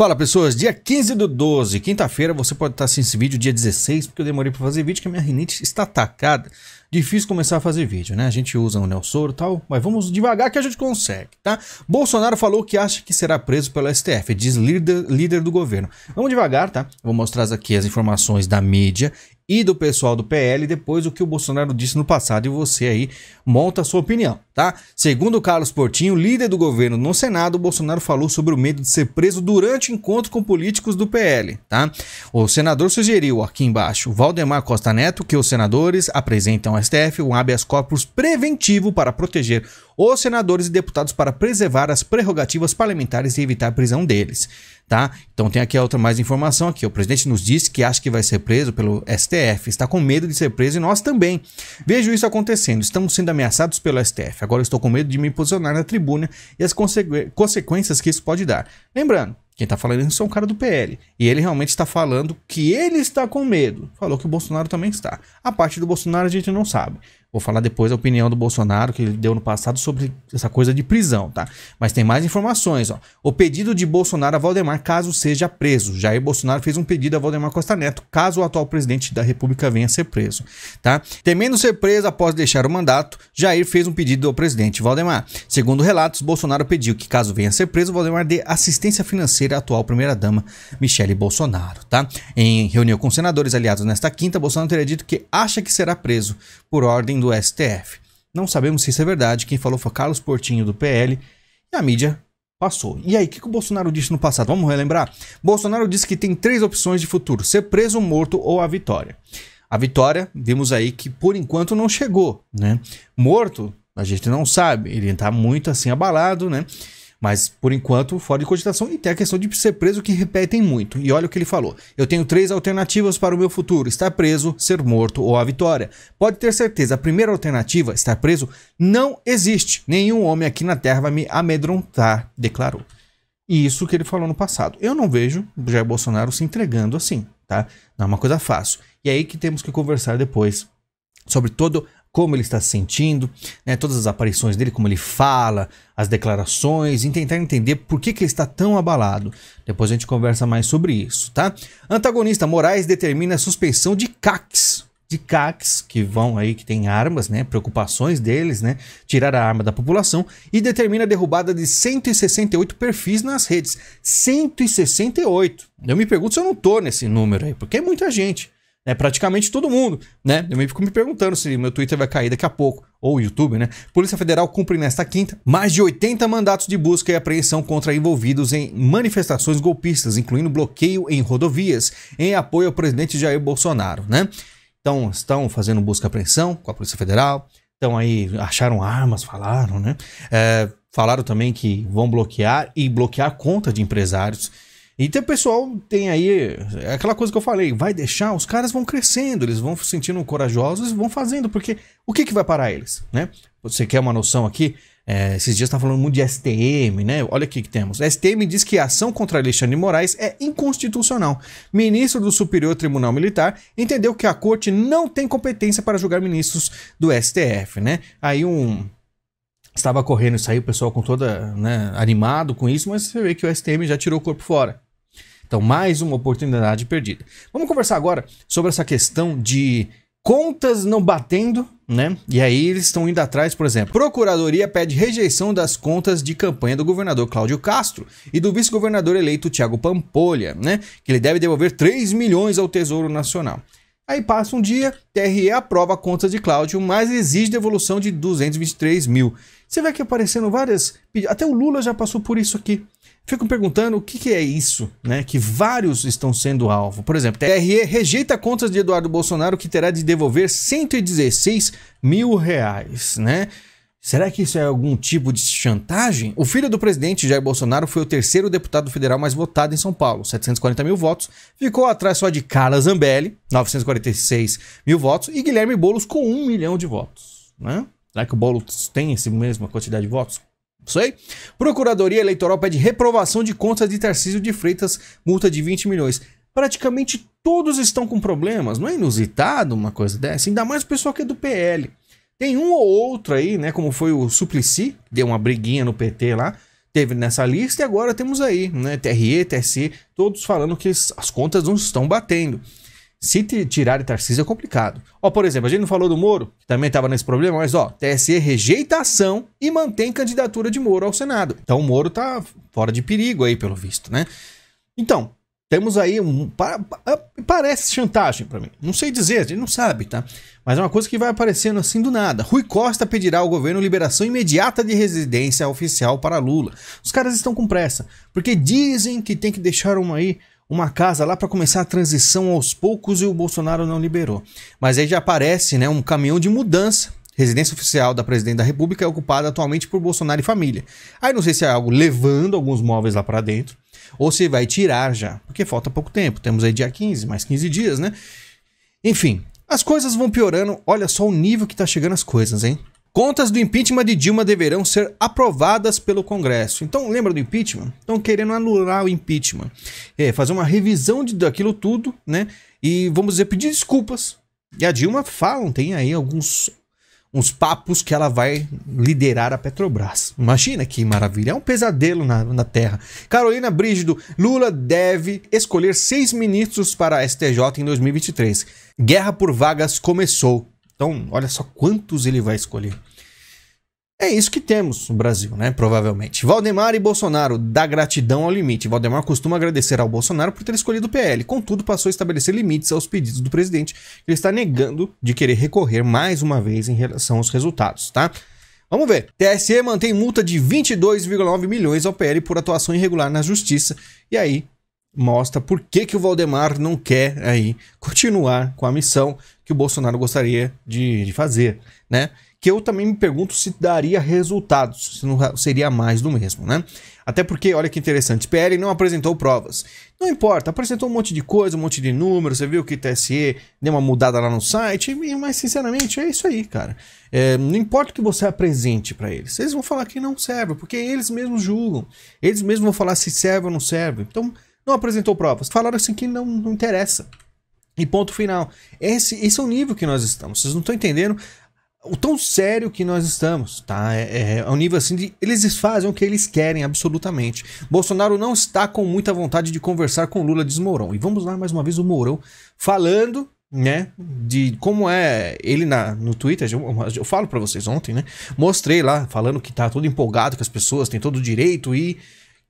Fala pessoas, dia 15 do 12, quinta-feira, você pode estar assistindo esse vídeo dia 16, porque eu demorei para fazer vídeo, que a minha rinite está atacada. Difícil começar a fazer vídeo, né? A gente usa o um Nelsoro e tal, mas vamos devagar que a gente consegue, tá? Bolsonaro falou que acha que será preso pelo STF, diz líder, líder do governo. Vamos devagar, tá? Vou mostrar aqui as informações da mídia e do pessoal do PL depois do que o Bolsonaro disse no passado e você aí monta a sua opinião, tá? Segundo Carlos Portinho, líder do governo no Senado, Bolsonaro falou sobre o medo de ser preso durante encontro com políticos do PL, tá? O senador sugeriu aqui embaixo, Valdemar Costa Neto, que os senadores apresentam ao STF um habeas corpus preventivo para proteger os senadores e deputados para preservar as prerrogativas parlamentares e evitar a prisão deles tá? Então tem aqui outra mais informação aqui. O presidente nos disse que acha que vai ser preso pelo STF, está com medo de ser preso e nós também. Vejo isso acontecendo. Estamos sendo ameaçados pelo STF. Agora estou com medo de me posicionar na tribuna e as consequências que isso pode dar. Lembrando, quem está falando isso é um cara do PL. E ele realmente está falando que ele está com medo. Falou que o Bolsonaro também está. A parte do Bolsonaro a gente não sabe. Vou falar depois a opinião do Bolsonaro que ele deu no passado sobre essa coisa de prisão, tá? Mas tem mais informações, ó. O pedido de Bolsonaro a Valdemar caso seja preso. Jair Bolsonaro fez um pedido a Valdemar Costa Neto caso o atual presidente da República venha a ser preso, tá? Temendo ser preso após deixar o mandato, Jair fez um pedido ao presidente Valdemar. Segundo relatos, Bolsonaro pediu que caso venha a ser preso, Valdemar dê assistência financeira à atual primeira-dama Michele Bolsonaro, tá? Em reunião com senadores aliados nesta quinta, Bolsonaro teria dito que acha que será preso por ordem do STF. Não sabemos se isso é verdade. Quem falou foi Carlos Portinho, do PL. E a mídia passou. E aí, o que, que, o Bolsonaro disse no passado? Vamos relembrar? Bolsonaro disse que tem três opções de futuro: ser preso, morto ou a vitória. A vitória, vimos aí que por enquanto não chegou, né? Morto, a gente não sabe. Ele está muito assim abalado, né? Mas, por enquanto, fora de cogitação. E tem a questão de ser preso que repetem muito. E olha o que ele falou. Eu tenho três alternativas para o meu futuro: estar preso, ser morto ou a vitória. Pode ter certeza, a primeira alternativa, estar preso, não existe. Nenhum homem aqui na Terra vai me amedrontar, declarou. E isso que ele falou no passado. Eu não vejo o Jair Bolsonaro se entregando assim, tá? Não é uma coisa fácil. E é aí que temos que conversar depois sobre todo como ele está se sentindo, né, todas as aparições dele, como ele fala, as declarações, e tentar entender por que, que ele está tão abalado. Depois a gente conversa mais sobre isso, tá? Antagonista Moraes determina a suspensão de CACs. De CACs que vão aí, que tem armas, né? Preocupações deles, né? Tirar a arma da população e determina a derrubada de 168 perfis nas redes. 168. Eu me pergunto se eu não tô nesse número aí, porque é muita gente né? Praticamente todo mundo, né? Eu fico me perguntando se meu Twitter vai cair daqui a pouco, ou o YouTube, né? Polícia Federal cumpre nesta quinta mais de 80 mandatos de busca e apreensão contra envolvidos em manifestações golpistas, incluindo bloqueio em rodovias, em apoio ao presidente Jair Bolsonaro, né? Então, estão fazendo busca e apreensão com a Polícia Federal, então aí acharam armas, falaram, né? É, falaram também que vão bloquear e bloquear conta de empresários. Então, pessoal, tem aí é aquela coisa que eu falei, vai deixar, os caras vão crescendo, eles vão se sentindo corajosos e vão fazendo, porque o que, que vai parar eles, né? Você quer uma noção aqui? É, esses dias tá falando muito de STM, né? Olha aqui que temos. STM diz que a ação contra Alexandre Moraes é inconstitucional. Ministro do Superior Tribunal Militar entendeu que a corte não tem competência para julgar ministros do STF, né? Aí um estava correndo isso aí, o pessoal com toda, né, animado com isso, mas você vê que o STM já tirou o corpo fora. Então, mais uma oportunidade perdida. Vamos conversar agora sobre essa questão de contas não batendo, né? E aí eles estão indo atrás, por exemplo. Procuradoria pede rejeição das contas de campanha do governador Cláudio Castro e do vice-governador eleito Tiago Pampolha, né? Que ele deve devolver 3 milhões ao Tesouro Nacional. Aí passa um dia, TRE aprova a conta de Cláudio, mas exige devolução de 223 mil. Você vê que aparecendo várias. Até o Lula já passou por isso aqui. Ficam perguntando o que, que, é isso, né? Que vários estão sendo alvo. Por exemplo, TRE rejeita contas de Eduardo Bolsonaro que terá de devolver 116 mil reais, né? Será que isso é algum tipo de chantagem? O filho do presidente Jair Bolsonaro foi o terceiro deputado federal mais votado em São Paulo, 740 mil votos. Ficou atrás só de Carla Zambelli, 946 mil votos, e Guilherme Boulos com um milhão de votos. Né? Será que o Boulos tem essa mesma quantidade de votos? Não sei. Procuradoria Eleitoral pede reprovação de contas de Tarcísio de Freitas, multa de 20 milhões. Praticamente todos estão com problemas. Não é inusitado uma coisa dessa? Ainda mais o pessoal que é do PL. Tem um ou outro aí, né? Como foi o Suplicy, deu uma briguinha no PT lá, teve nessa lista, e agora temos aí, né? TRE, TSE, todos falando que as contas não estão batendo. Se tirarem Tarcísio é complicado. Ó, por exemplo, a gente não falou do Moro, que também estava nesse problema, mas ó, TSE rejeita a ação e mantém candidatura de Moro ao Senado. Então o Moro tá fora de perigo aí, pelo visto, né? Então, temos aí um. Ah, parece chantagem para mim. Não sei dizer, a gente não sabe, tá? Mas é uma coisa que vai aparecendo assim do nada. Rui Costa pedirá ao governo liberação imediata de residência oficial para Lula. Os caras estão com pressa, porque dizem que tem que deixar uma aí uma casa lá para começar a transição aos poucos e o Bolsonaro não liberou. Mas aí já aparece, né, um caminhão de mudança residência oficial da presidente da República é ocupada atualmente por Bolsonaro e família. Aí não sei se é algo levando alguns móveis lá para dentro ou se vai tirar já, porque falta pouco tempo. Temos aí dia 15, mais 15 dias, né? Enfim, as coisas vão piorando. Olha só o nível que tá chegando as coisas, hein? Contas do impeachment de Dilma deverão ser aprovadas pelo Congresso. Então, lembra do impeachment? Estão querendo anular o impeachment. É, fazer uma revisão de, daquilo tudo, né? E, vamos dizer, pedir desculpas. E a Dilma fala, tem aí alguns uns papos que ela vai liderar a Petrobras. Imagina que maravilha, é um pesadelo na, na terra. Carolina Brígido, Lula deve escolher seis ministros para a STJ em 2023. Guerra por vagas começou. Então, olha só quantos ele vai escolher. É isso que temos no Brasil, né? Provavelmente. Valdemar e Bolsonaro, da gratidão ao limite. Valdemar costuma agradecer ao Bolsonaro por ter escolhido o PL, contudo passou a estabelecer limites aos pedidos do presidente, ele está negando de querer recorrer mais uma vez em relação aos resultados, tá? Vamos ver. TSE mantém multa de 22,9 milhões ao PL por atuação irregular na justiça. E aí mostra por que, que o Valdemar não quer aí continuar com a missão que o Bolsonaro gostaria de, de fazer, né? que eu também me pergunto se daria resultados, se não seria mais do mesmo, né? Até porque, olha que interessante, PL não apresentou provas. Não importa, apresentou um monte de coisa, um monte de números, você viu que TSE deu uma mudada lá no site, mas sinceramente é isso aí, cara. É, não importa o que você apresente para eles, eles vão falar que não serve, porque eles mesmos julgam, eles mesmos vão falar se serve ou não serve. Então, não apresentou provas, falaram assim que não, não interessa. E ponto final. Esse, esse é o nível que nós estamos. Vocês não estão entendendo o tão sério que nós estamos, tá? É, é, ao é nível assim de eles fazem o que eles querem absolutamente. Bolsonaro não está com muita vontade de conversar com Lula, diz Mourão. E vamos lá mais uma vez o Mourão falando, né, de como é ele na, no Twitter. Eu, eu falo para vocês ontem, né? Mostrei lá falando que tá todo empolgado que as pessoas, têm todo o direito e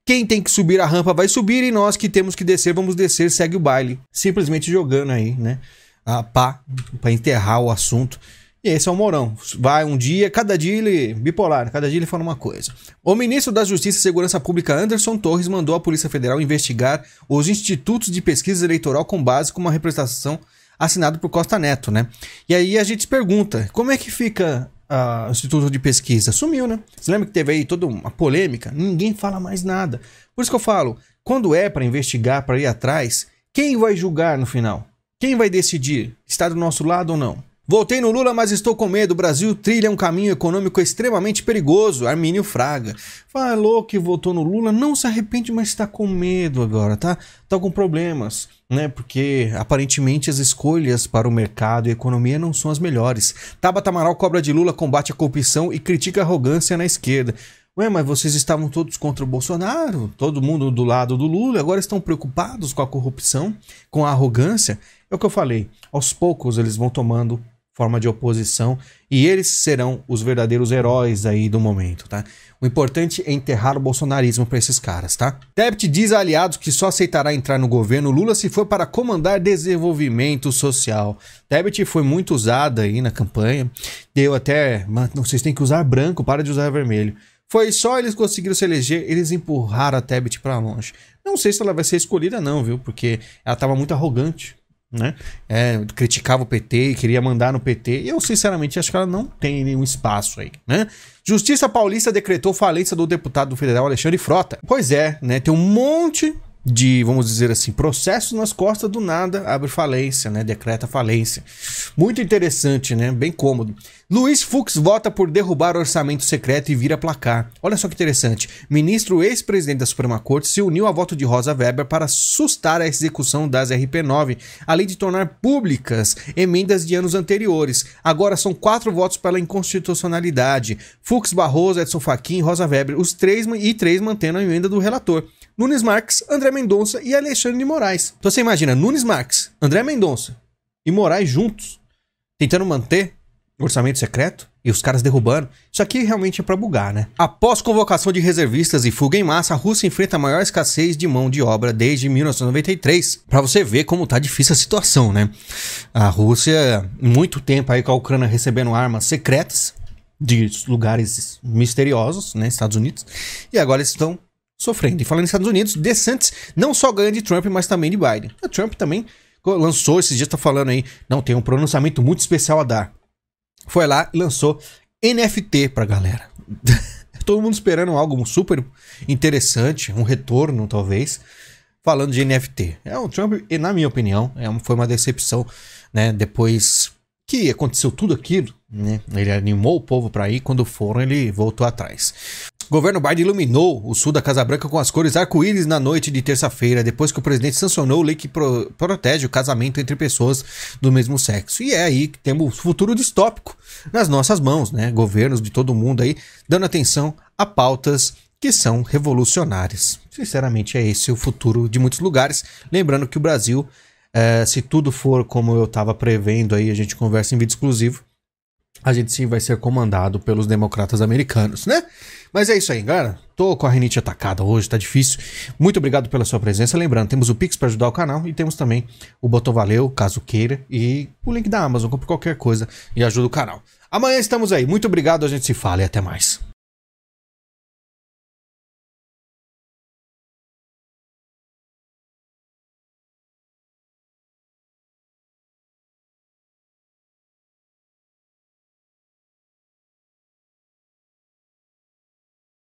quem tem que subir a rampa vai subir e nós que temos que descer vamos descer, segue o baile. Simplesmente jogando aí, né? A pá para enterrar o assunto e esse é o Mourão. Vai um dia, cada dia ele. bipolar, cada dia ele fala uma coisa. O ministro da Justiça e Segurança Pública, Anderson Torres, mandou a Polícia Federal investigar os institutos de pesquisa eleitoral com base com uma representação assinada por Costa Neto, né? E aí a gente pergunta: como é que fica ah, o Instituto de Pesquisa? Sumiu, né? Você lembra que teve aí toda uma polêmica? Ninguém fala mais nada. Por isso que eu falo: quando é para investigar, para ir atrás, quem vai julgar no final? Quem vai decidir? Está do nosso lado ou não? Voltei no Lula, mas estou com medo. O Brasil trilha um caminho econômico extremamente perigoso. Armínio Fraga. Falou ah, que votou no Lula, não se arrepende, mas está com medo agora, tá? Tá com problemas, né? Porque aparentemente as escolhas para o mercado e economia não são as melhores. Tabata Amaral cobra de Lula, combate a corrupção e critica a arrogância na esquerda. Ué, mas vocês estavam todos contra o Bolsonaro, todo mundo do lado do Lula, agora estão preocupados com a corrupção, com a arrogância. É o que eu falei, aos poucos eles vão tomando forma de oposição, e eles serão os verdadeiros heróis aí do momento, tá? O importante é enterrar o bolsonarismo para esses caras, tá? Tebet diz a aliados que só aceitará entrar no governo Lula se for para comandar desenvolvimento social. Tebet foi muito usada aí na campanha, deu até, não vocês têm que usar branco, para de usar vermelho. Foi só eles conseguiram se eleger, eles empurraram a Tebet para longe. Não sei se ela vai ser escolhida não, viu? Porque ela estava muito arrogante né? É, criticava o PT e queria mandar no PT. Eu, sinceramente, acho que ela não tem nenhum espaço aí, né? Justiça Paulista decretou falência do deputado federal Alexandre Frota. Pois é, né? Tem um monte de, vamos dizer assim, processos nas costas do nada, abre falência, né? Decreta falência. Muito interessante, né? Bem cômodo. Luiz Fux vota por derrubar orçamento secreto e vira placar. Olha só que interessante. Ministro ex-presidente da Suprema Corte se uniu a voto de Rosa Weber para sustar a execução das RP9, além de tornar públicas emendas de anos anteriores. Agora são quatro votos pela inconstitucionalidade. Fux, Barroso, Edson Fachin e Rosa Weber, os três e três mantendo a emenda do relator. Nunes Marques, André Mendonça e Alexandre de Moraes. Então você imagina, Nunes Marques, André Mendonça e Moraes juntos, tentando manter orçamento secreto e os caras derrubando. Isso aqui realmente é para bugar, né? Após convocação de reservistas e fuga em massa, a Rússia enfrenta a maior escassez de mão de obra desde 1993. Para você ver como tá difícil a situação, né? A Rússia, muito tempo aí com a Ucrânia recebendo armas secretas de lugares misteriosos, né, Estados Unidos, e agora eles estão sofrendo. E falando nos Estados Unidos, decentes não só ganha de Trump, mas também de Biden. A Trump também lançou esses dias tá falando aí, não tem um pronunciamento muito especial a dar foi lá e lançou NFT pra galera. Todo mundo esperando algo super interessante, um retorno talvez, falando de NFT. É, o Trump, na minha opinião, é, foi uma decepção, né? Depois que aconteceu tudo aquilo, né? Ele animou o povo para ir, quando foram ele voltou atrás. Governo Biden iluminou o sul da Casa Branca com as cores arco-íris na noite de terça-feira, depois que o presidente sancionou a lei que pro protege o casamento entre pessoas do mesmo sexo. E é aí que temos futuro distópico nas nossas mãos, né? Governos de todo mundo aí dando atenção a pautas que são revolucionárias. Sinceramente, é esse o futuro de muitos lugares. Lembrando que o Brasil, é, se tudo for como eu estava prevendo aí, a gente conversa em vídeo exclusivo, a gente sim vai ser comandado pelos democratas americanos, né? Mas é isso aí, galera. Tô com a rinite atacada hoje, tá difícil. Muito obrigado pela sua presença. Lembrando, temos o Pix para ajudar o canal e temos também o botão valeu, caso queira, e o link da Amazon, compre qualquer coisa e ajuda o canal. Amanhã estamos aí. Muito obrigado, a gente se fala e até mais.